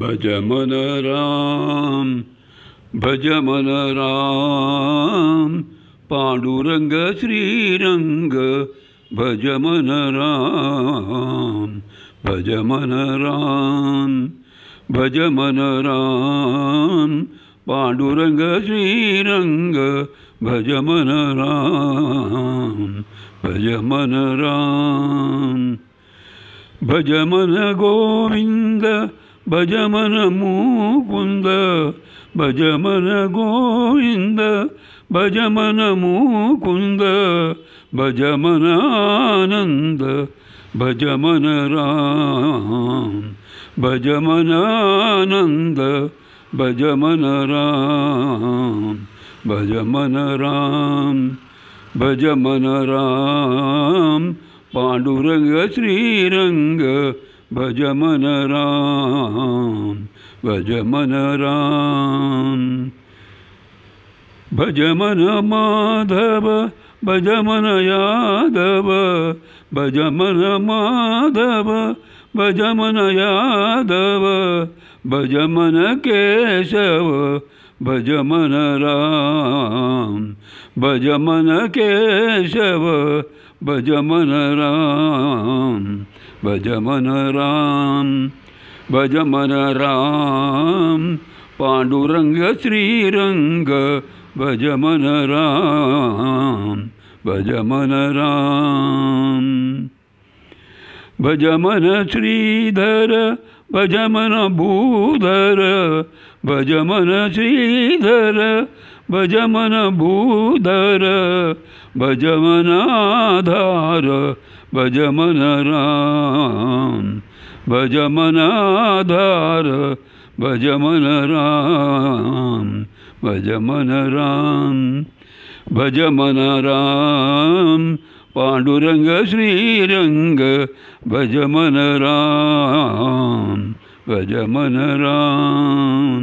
भज राम भज पाण्डुरङ्ग श्रीरङ्ग भज मन राम भज राम भज पाण्डुरङ्ग श्रीरङ्ग भज मन राम भज राम भज मन गोविन्द భజమన మూకుంద భజమన గోవింద భజమన మూకుంద భజమన ఆనంద భజమన రామ్ భజమనానంద భజమన రామ్ భజమన రామ్ భజమన రామ్ పాండురంగ శ్రీరంగ भज मन राम भज मन राम भज मन माधव भज मन यादव भज मन माधव भज मन यादव भज मन केशव भज मन राम भज मन केशव भज मन राम भज मन राम भज मन राम पाण्डुरङ्ग श्रीरंग भज मन राम भज मन राम भज मन श्रीधर भज मन भूधर भज मन श्रीधर भज मन भूधर भज मनाधार भज मन राम भज मनाधार भज मन राम भज मन राम भज मन राम पांडुरंग श्रीरंग भज मन राम भज मन राम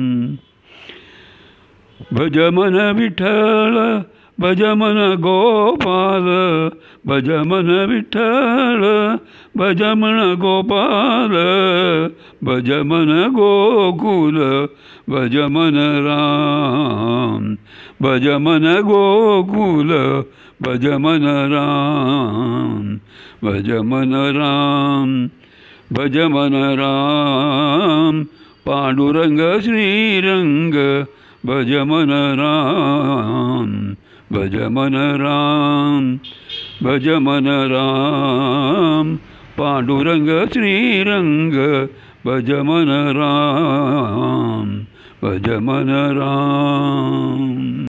भज मन विठ्ठल भज मन गोपाल भज मन विठ्ठल भज मन गोपाल भज मन गोकुल भज मन राम भज मन गोकुल भज मन राम भज मन राम भज मन राम पांडुरंग श्रीरंग भज मन राम भज मन राम भज मन राम पांडुरंग श्रीरंग भज मन राम भज मन राम